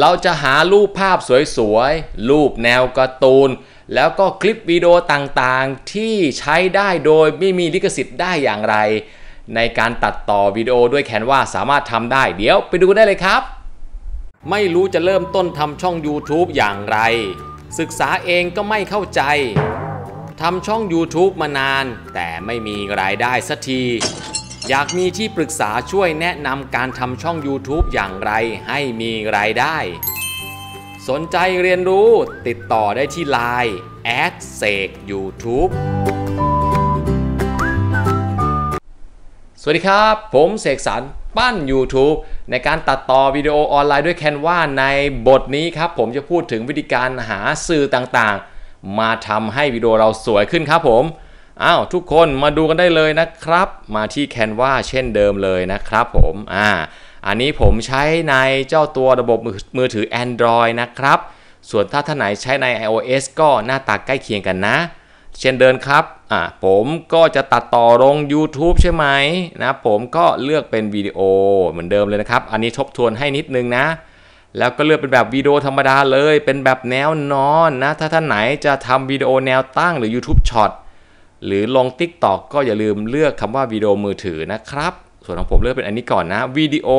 เราจะหารูปภาพสวยๆ รูปแนวการ์ตูน แล้วก็คลิปวิดีโอต่างๆ ที่ใช้ได้โดยไม่มีลิขสิทธิ์ได้อย่างไร ในการตัดต่อวิดีโอด้วยแคนวาสามารถทำได้เดี๋ยวไปดูได้เลยครับ ไม่รู้จะเริ่มต้นทำช่อง YouTube อย่างไร ศึกษาเองก็ไม่เข้าใจทำช่อง YouTube มานาน แต่ไม่มีรายได้สักทีอยากมีที่ปรึกษาช่วยแนะนำการทำช่อง YouTube อย่างไรให้มีรายได้ สนใจเรียนรู้ติดต่อได้ที่ Line แอดเสกยูทูบสวัสดีครับ ผมเสกสรรปั้น YouTube ในการตัดต่อวิดีโอออนไลน์ด้วยแคนวาในบทนี้ครับ ผมจะพูดถึงวิธีการหาสื่อต่างๆ มาทำให้วิดีโอเราสวยขึ้นครับผมอ้าวทุกคนมาดูกันได้เลยนะครับ มาที่แคนวาเช่นเดิมเลยนะครับผมอ่าอันนี้ผมใช้ในเจ้าตัวระบบมือถือ Android นะครับส่วนถ้าท่านไหนใช้ใน iOS ก็หน้าตาใกล้เคียงกันนะ เช่นเดินครับอ่าผมก็จะตัดต่อลง YouTube ใช่ไหมนะผมก็เลือกเป็นวิดีโอเหมือนเดิมเลยนะครับ อันนี้ทบทวนให้นิดนึงนะ แล้วก็เลือกเป็นแบบวิดีโอธรรมดาเลย เป็นแบบแนวนอนนะถ้าท่านไหนจะทำวิดีโอแนวตั้งหรือ YouTube Short หรือลง t ิ k t o k ก็อย่าลืมเลือกคำว่าวิดีโอมือถือนะครับ ส่วนของผมเลือกเป็นอันนี้ก่อนนะวิดีโอ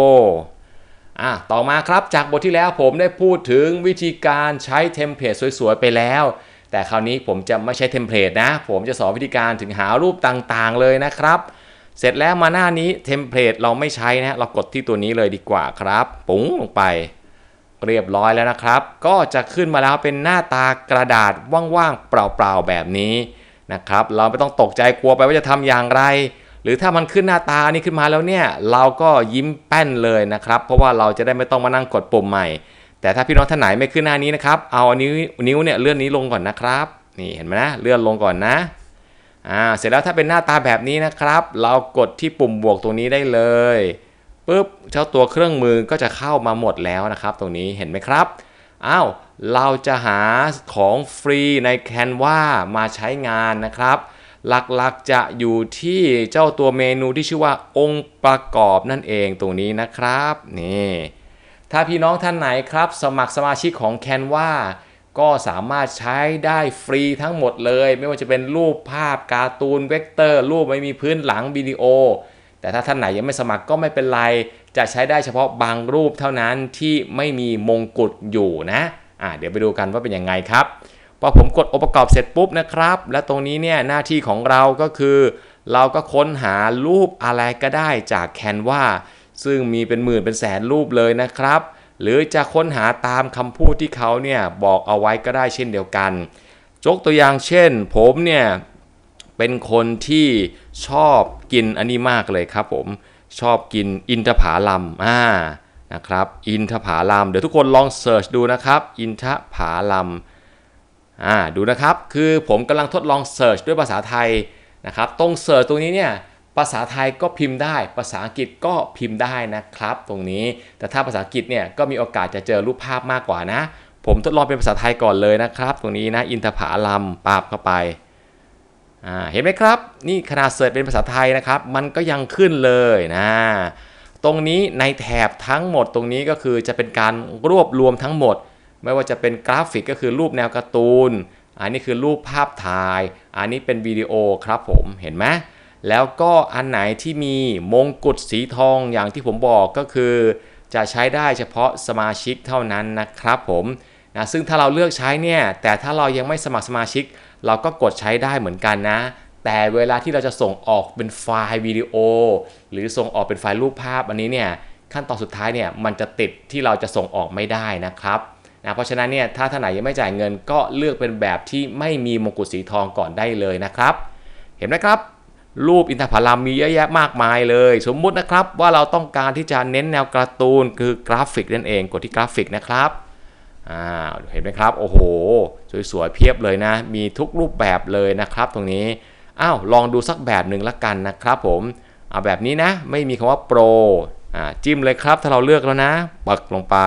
อ่ะต่อมาครับจากบทที่แล้วผมได้พูดถึงวิธีการใช้เทมเพลตสวย ๆ ไปแล้ว แต่คราวนี้ผมจะไม่ใช้เทมเพลตนะ ผมจะสอนวิธีการถึงหารูปต่างๆ เลยนะครับ เสร็จแล้วมาหน้านี้เทมเพลตเราไม่ใช้นะ เรากดที่ตัวนี้เลยดีกว่าครับ ปุ๋งลงไป เรียบร้อยแล้วนะครับ ก็จะขึ้นมาแล้วเป็นหน้าตากระดาษว่างๆเปล่าๆแบบนี้นะครับเราไม่ต้องตกใจกลัวไปว่าจะทำอย่างไร หรือถ้ามันขึ้นหน้าตาอันี้ขึ้นมาแล้วเนี่ย เราก็ยิ้มแป้นเลยนะครับ เพราะว่าเราจะได้ไม่ต้องมานั่งกดปุ่มใหม่ แต่ถ้าพี่น้องท่านไหนไม่ขึ้นหน้านี้นะครับ เอานิ้วนิ้วเนี่ยเลื่อนนี้ลงก่อนนะครับ นี่เห็นไหมนะเลื่อนลงก่อนนะอ่าเสร็จแล้วถ้าเป็นหน้าตาแบบนี้นะครับ เรากดที่ปุ่มบวกตรงนี้ได้เลยปุ๊บเจ้าตัวเครื่องมือก็จะเข้ามาหมดแล้วนะครับ ตรงนี้เห็นไหมครับอ้าวเราจะหาของฟรีใน c a n วามาใช้งานนะครับ หลักๆ จะอยู่ที่เจ้าตัวเมนูที่ชื่อว่าองค์ประกอบนั่นเองตรงนี้นะครับ นี่ ถ้าพี่น้องท่านไหนครับ สมัครสมาชิกของ c a n วาก็สามารถใช้ได้ฟรีทั้งหมดเลย ไม่ว่าจะเป็นรูปภาพการ์ตูนเวกเตอร์ รูปไม่มีพื้นหลังวิดีโอแต่ถ้าท่านไหนยังไม่สมัครก็ไม่เป็นไร จะใช้ได้เฉพาะบางรูปเท่านั้นที่ไม่มีมงกุฎอยู่นะ อ่า เดี๋ยวไปดูกันว่าเป็นยังไงครับ พอผมกดองค์ประกอบเสร็จปุ๊บนะครับ และตรงนี้เนี่ยหน้าที่ของเราก็คือ เราก็ค้นหารูปอะไรก็ได้จากแคนวาซึ่งมีเป็นหมื่นเป็นแสนรูปเลยนะครับ หรือจะค้นหาตามคำพูดที่เขาเนี่ย บอกเอาไว้ก็ได้เช่นเดียวกันยกตัวอย่างเช่น ผมเนี่ยเป็นคนที่ชอบกินอันนี้มากเลยครับผมชอบกินอินทผลัมอ่านะครับอินทผาลัมเดี๋ยวทุกคนลองเสิร์ชดูนะครับ อินทผาลัมอ่าดูนะครับคือผมกำลังทดลองเสิร์ชด้วยภาษาไทยนะครับตรงเสิร์ชตรงนี้เนี่ยภาษาไทยก็พิมพ์ได้ ภาษาอังกฤษก็พิมพ์ได้นะครับ ตรงนี้แต่ถ้าภาษาอังกฤษเนี่ยก็มีโอกาสจะเจอรูปภาพมากกว่านะ ผมทดลองเป็นภาษาไทยก่อนเลยนะครับ ตรงนี้นะอินทผาลัมปาบเข้าไปเห็นไหมครับ นี่ขนาดเสิร์ชเป็นภาษาไทยนะครับ มันก็ยังขึ้นเลยนะ ตรงนี้ในแถบทั้งหมดตรงนี้ก็คือจะเป็นการรวบรวมทั้งหมด ไม่ว่าจะเป็นกราฟิกก็คือรูปแนวการ์ตูน อันนี้คือรูปภาพถ่าย อันนี้เป็นวิดีโอครับผมเห็นไหมแล้วก็อันไหนที่มีมงกุฎสีทองอย่างที่ผมบอกก็คือ จะใช้ได้เฉพาะสมาชิกเท่านั้นนะครับผมนะซึ่งถ้าเราเลือกใช้เนี่ยแต่ถ้าเรายังไม่สมัครสมาชิก เราก็กดใช้ได้เหมือนกันนะ แต่เวลาที่เราจะส่งออกเป็นไฟล์วิดีโอ หรือส่งออกเป็นไฟล์รูปภาพ อันนี้เนี่ยขั้นตอนสุดท้ายเนี่ยมันจะติดที่เราจะส่งออกไม่ได้นะครับนะเพราะฉะนั้นเนี่ยถ้าท่านไหนยังไม่จ่ายเงินก็เลือกเป็นแบบที่ไม่มีมงกุฎสีทองก่อนได้เลยนะครับ เห็นไหมครับรูปอินทผลัมมีเยอะแยะมากมายเลย สมมุตินะครับว่าเราต้องการที่จะเน้นแนวการ์ตูนคือกราฟิกนั่นเองกดที่กราฟิกนะครับอ่าเห็นไหมครับโอ้โห สวยๆเพียบเลยนะ มีทุกรูปแบบเลยนะครับตรงนี้อ้าวลองดูสักแบบหนึ่งละกันนะครับผมเอาแบบนี้นะไม่มีคำว่าโปรอ่าจิ้มเลยครับถ้าเราเลือกแล้วนะ ปักลงไป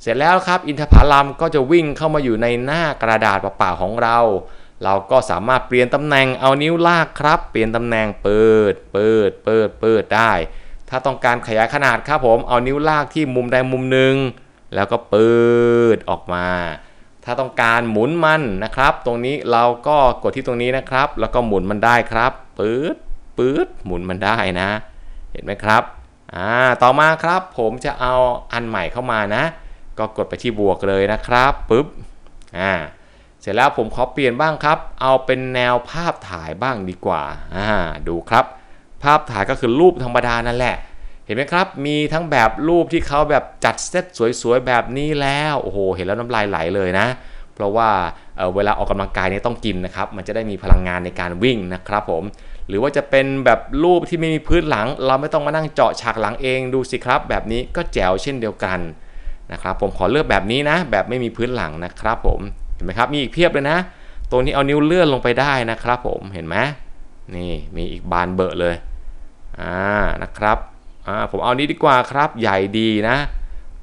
เสร็จแล้วครับอินทผลัมก็จะวิ่งเข้ามาอยู่ในหน้ากระดาษเปล่าๆของเรา เราก็สามารถเปลี่ยนตำแหน่งเอานิ้วลากครับ เปลี่ยนตำแหน่งเปิด เปิด เปิดเปิดได้ ถ้าต้องการขยายขนาดครับผมเอานิ้วลากที่มุมใดมุมหนึ่งแล้วก็ปืดออกมา ถ้าต้องการหมุนมันนะครับ ตรงนี้เราก็กดที่ตรงนี้นะครับ แล้วก็หมุนมันได้ครับปืดปืดหมุนมันได้นะ เห็นไหมครับ อ่า ต่อมาครับ ผมจะเอาอันใหม่เข้ามานะ ก็กดไปที่บวกเลยนะครับปึ๊บ อ่า เสร็จแล้วผมขอเปลี่ยนบ้างครับ เอาเป็นแนวภาพถ่ายบ้างดีกว่า อ่า ดูครับ ภาพถ่ายก็คือรูปธรรมดานั่นแหละเห็นไหมครับ มีทั้งแบบรูปที่เขาแบบจัดเซตสวยๆแบบนี้แล้ว โอ้โห เห็นแล้วน้ำลายไหลเลยนะ เพราะว่าเเวลาออกกำลังกายเนี่ยต้องกินนะครับ มันจะได้มีพลังงานในการวิ่งนะครับผม หรือว่าจะเป็นแบบรูปที่ไม่มีพื้นหลัง เราไม่ต้องมานั่งเจาะฉากหลังเองดูสิครับ แบบนี้ก็แจ๋วเช่นเดียวกันนะครับ ผม ขอเลือกแบบนี้นะ แบบไม่มีพื้นหลังนะครับผม เห็นไหมครับ มีอีกเพียบเลยนะ ตรงนี้เอานิ้วเลื่อนลงไปได้นะครับ ผม เห็นไหมนี่ มีอีกบานเบอร์เลย อ่า นะครับอ่าผมเอานี้ดีกว่าครับใหญ่ดีนะ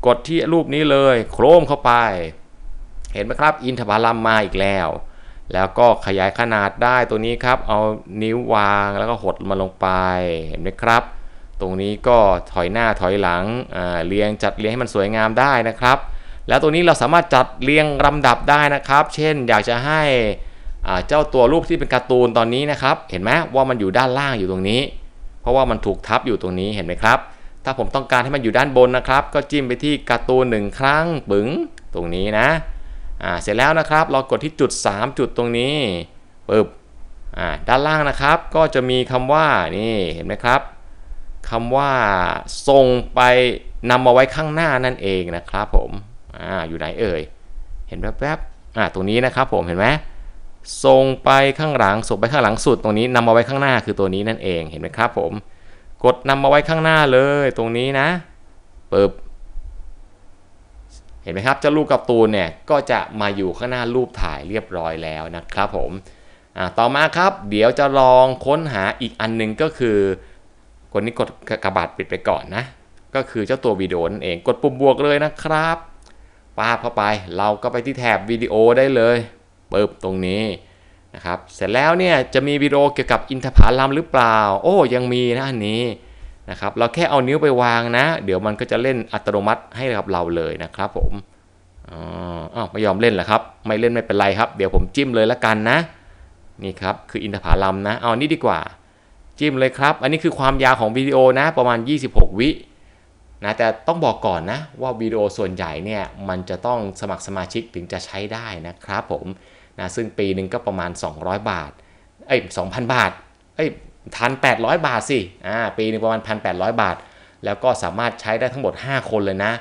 กดที่รูปนี้เลย โครมเข้าไป เห็นไหมครับอินทบาลัมมาอีกแล้ว แล้วก็ขยายขนาดได้ตัวนี้ครับเอานิ้ววางแล้วก็หดมาลงไปเห็นไหมครับ ตรงนี้ก็ถอยหน้าถอยหลังเรียงจัดเรียงให้มันสวยงามได้นะครับ แล้วตัวนี้เราสามารถจัดเรียงลำดับได้นะครับ เช่น อยากจะให้เจ้าตัวรูปที่เป็นการ์ตูนตอนนี้นะครับเห็นไหมว่ามันอยู่ด้านล่างอยู่ตรงนี้เพราะว่ามันถูกทับอยู่ตรงนี้เห็นไหมครับ ถ้าผมต้องการให้มันอยู่ด้านบนนะครับ ก็จิ้มไปที่การ์ตูนหนึ่งครั้งปึ๋งตรงนี้นะอ่าเสร็จแล้วนะครับเรากดที่จุด 3 จุดตรงนี้ปึ๊บอ่าด้านล่างนะครับ ก็จะมีคำว่านี่เห็นไหมครับคำว่าส่งไปนำมาไว้ข้างหน้านั่นเองนะครับผมอ่าอยู่ไหนเอ่ย เห็นแวบๆอ่าตรงนี้นะครับ ผมเห็นไหมทรงไปข้างหลังส่งไปข้างหลังสุดตรงนี้นำมาไว้ข้างหน้าคือตัวนี้นั่นเองเห็นไหมครับผมกดนำมาไว้ข้างหน้าเลยตรงนี้นะปึ๊บเห็นไหมครับเจ้ารูปกับตูนเนี่ยก็จะมาอยู่ข้างหน้ารูปถ่ายเรียบร้อยแล้วนะครับผมต่อมาครับ เดี๋ยวจะลองค้นหาอีกอันนึงก็คือคนนี้กดกระบาดปิดไปก่อนนะ ก็คือเจ้าตัววิดีโอนั่นเองกดปุ่มบวกเลยนะครับปาเข้าไปเราก็ไปที่แถบวิดีโอได้เลยปึ๊บตรงนี้นะครับเสร็จแล้วเนี่ยจะมีวิดีโอเกี่ยวกับอินทผลัมหรือเปล่า โอ้ยังมีนะอันนี้นะครับเราแค่เอานิ้วไปวางนะ เดี๋ยวมันก็จะเล่นอัตโนมัติให้กับเราเลยนะครับ ผมอ๋อไม่ยอมเล่นเหรอครับ ไม่เล่นไม่เป็นไรครับ เดี๋ยวผมจิ้มเลยละกันนะนี่ครับคืออินทผลัมนะ เอานี่ดีกว่าจิ้มเลยครับอันนี้คือความยาวของวิดีโอนะ ประมาณ 26 วินะแต่ต้องบอกก่อนนะ ว่าวิดีโอส่วนใหญ่เนี่ยมันจะต้องสมัครสมาชิกถึงจะใช้ได้นะครับ ผมนะซึ่งปีหนึ่งก็ประมาณ 200 บาท เอ้ย2,000 บาท เอ้ยทัน800 บาทสิอ่าปีนึงประมาณ 1,800 บาท แล้วก็สามารถใช้ได้ทั้งหมด 5 คนเลยนะ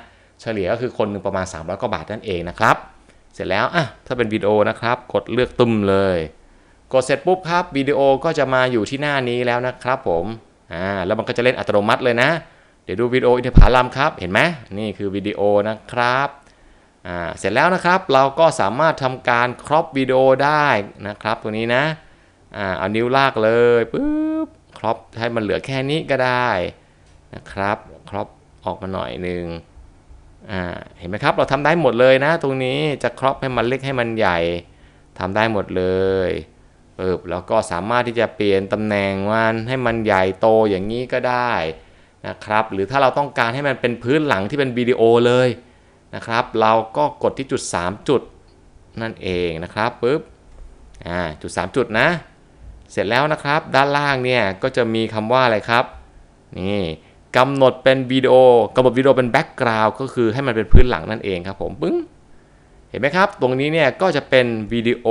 เฉลี่ยก็คือคนหนึ่งประมาณ 300กว่าบาทนั่นเองนะครับ เสร็จแล้วอ่ะถ้าเป็นวิดีโอนะครับ กดเลือกตุ่มเลย กดเสร็จปุ๊บครับวิดีโอก็จะมาอยู่ที่หน้านี้แล้วนะครับ ผมอ่าแล้วมันก็จะเล่นอัตโนมัติเลยนะ เดี๋ยวดูวิดีโออินทผลัมครับ เห็นไหมนี่คือวิดีโอนะครับเสร็จแล้วนะครับเราก็สามารถทำการครอปวิดีโอได้นะครับตัวนี้นะอเอานิ้วลากเลยปุ๊บครอปให้มันเหลือแค่นี้ก็ได้นะครับครอปออกมาหน่อยหนึ่งเห็นไหมครับเราทำได้หมดเลยนะ ตรงนี้จะครอปให้มันเล็กให้มันใหญ่ทำได้หมดเลยเออแล้วก็สามารถที่จะเปลี่ยนตำแหน่งมันให้มันใหญ่โตอย่างนี้ก็ได้นะครับ หรือถ้าเราต้องการให้มันเป็นพื้นหลังที่เป็นวิดีโอเลยนะครับเราก็กดที่จุด 3 จุดนั่นเองนะครับปุ๊บอ่าจุด 3 จุดนะ เสร็จแล้วนะครับ ด้านล่างเนี่ยก็จะมีคำว่าอะไรครับนี่กำหนดเป็นวิดีโอกำหนดวิดีโอเป็นแบ็กกราวด์ก็คือให้มันเป็นพื้นหลังนั่นเองครับผมปึ้งเห็นไหมครับ ตรงนี้เนี่ยก็จะเป็นวิดีโอ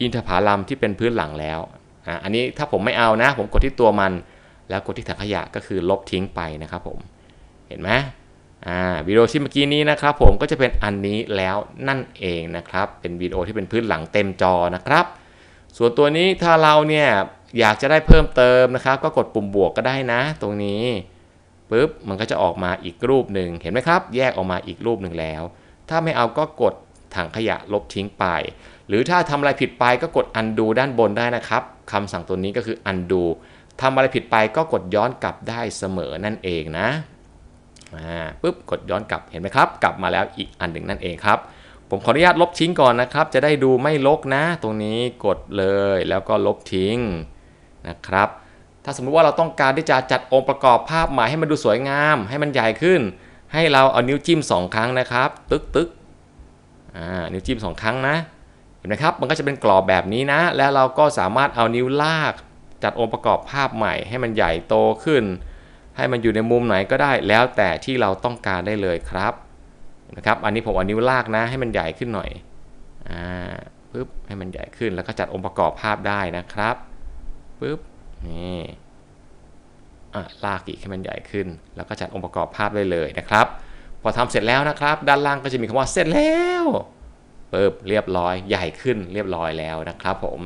อินทผลัมที่เป็นพื้นหลังแล้วอ่าอันนี้ถ้าผมไม่เอานะ ผมกดที่ตัวมันแล้วกดที่ถังขยะก็คือลบทิ้งไปนะครับ ผมเห็นไหมวิดีโอที่เมื่อกี้นี้นะครับผมก็จะเป็นอันนี้แล้วนั่นเองนะครับเป็นวิดีโอที่เป็นพื้นหลังเต็มจอนะครับ ส่วนตัวนี้ถ้าเราเนี่ยอยากจะได้เพิ่มเติมนะครับ ก็กดปุ่มบวกก็ได้นะ ตรงนี้ปุ๊บมันก็จะออกมาอีกรูปหนึ่งเห็นไหมครับแยกออกมาอีกรูปหนึ่งแล้ว ถ้าไม่เอาก็กดถังขยะลบทิ้งไปหรือถ้าทำอะไรผิดไปก็กด undo ด้านบนได้นะครับคำสั่งตัวนี้ก็คือ undo ทำอะไรผิดไปก็กดย้อนกลับได้เสมอนั่นเองนะปุ๊บกดย้อนกลับเห็นไหมครับ กลับมาแล้วอีกอันหนึ่งนั่นเองครับ ผมขออนุญาตลบทิ้งก่อนนะครับ จะได้ดูไม่ลกนะ ตรงนี้กดเลยแล้วก็ลบทิ้งนะครับ ถ้าสมมุติว่าเราต้องการที่จะจัดองค์ประกอบภาพใหม่ให้มันดูสวยงาม ให้มันใหญ่ขึ้น ให้เราเอานิ้วจิ้ม2ครั้งนะครับตึกตึกอ่านิ้วจิ้ม 2 ครั้งนะเห็นไหมครับมันก็จะเป็นกรอบแบบนี้นะ แล้วเราก็สามารถเอานิ้วลาก จัดองค์ประกอบภาพใหม่ให้มันใหญ่โตขึ้นให้มันอยู่ในมุมไหนก็ได้แล้ว แต่ที่เราต้องการได้เลยครับนะครับ อันนี้ผมอันนิ้วลากนะ ให้มันใหญ่ขึ้นหน่อยอ่าปึ๊บให้มันใหญ่ขึ้นแล้วก็จัดองค์ประกอบภาพได้นะครับปึ๊บนี่อ่ะลากอีกให้มันใหญ่ขึ้น แล้วก็จัดองค์ประกอบภาพได้เลยนะครับ พอทำเสร็จแล้วนะครับ ด้านล่างก็จะมีคำว่าเสร็จแล้วปึ๊บเรียบร้อยใหญ่ขึ้น เรียบร้อยแล้วนะครับผม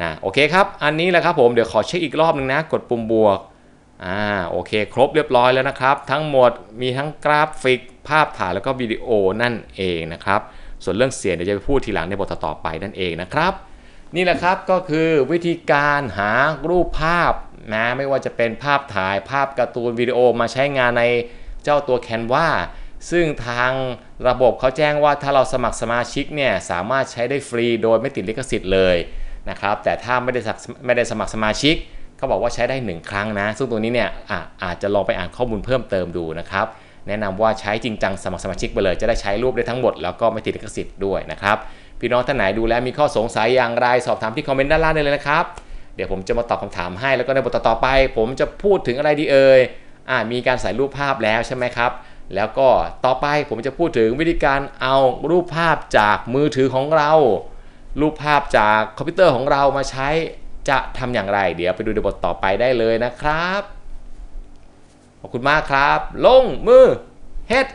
นะโอเคครับ อันนี้แหละครับผมเดี๋ยวขอเช็คอีกรอบนึงนะกดปุ่มบวกอ่าโอเคครบเรียบร้อยแล้วนะครับ ทั้งหมดมีทั้งกราฟิกภาพถ่ายแล้วก็วิดีโอนั่นเองนะครับ ส่วนเรื่องเสียงเดี๋ยวจะไปพูดทีหลังในบทต่อไปนั่นเองนะครับ นี่แหละครับก็คือวิธีการหารูปภาพนะไม่ว่าจะเป็นภาพถ่ายภาพการ์ตูนวิดีโอมาใช้งานในเจ้าตัวแคนวาซึ่งทางระบบเขาแจ้งว่าถ้าเราสมัครสมาชิกเนี่ยสามารถใช้ได้ฟรีโดยไม่ติดลิขสิทธิ์เลยนะครับแต่ถ้าไม่ได้ไม่ได้สมัครสมาชิกเขาบอกว่าใช้ได้ 1 ครั้งนะซึ่งตัวนี้เนี่ยอาอาจจะลองไปอ่านข้อมูลเพิ่มเติมดูนะครับแนะนำว่าใช้จริงจัง สมัครสมาชิกไปเลย จะได้ใช้รูปได้ทั้งหมดแล้วก็ไม่ติดลิขสิทธิ์ด้วยนะครับ พี่น้องท่านไหนดูแล้วมีข้อสงสัยอย่างไรสอบถามที่คอมเมนต์ด้านล่างได้เลยนะครับเดี๋ยวผมจะมาตอบคำถามให้แล้วก็ในบทต่อไป ผมจะพูดถึงอะไรดีเอ่ยอมีการใส่รูปภาพแล้วใช่ไหมครับแล้วก็ต่อไปผมจะพูดถึงวิธีการเอารูปภาพจากมือถือของเรา รูปภาพจากคอมพิวเตอร์ของเรามาใช้จะทำอย่างไร เดี๋ยวไปดูในบท ต่อไปได้เลยนะครับ ขอบคุณมากครับลง มือเฮ็ด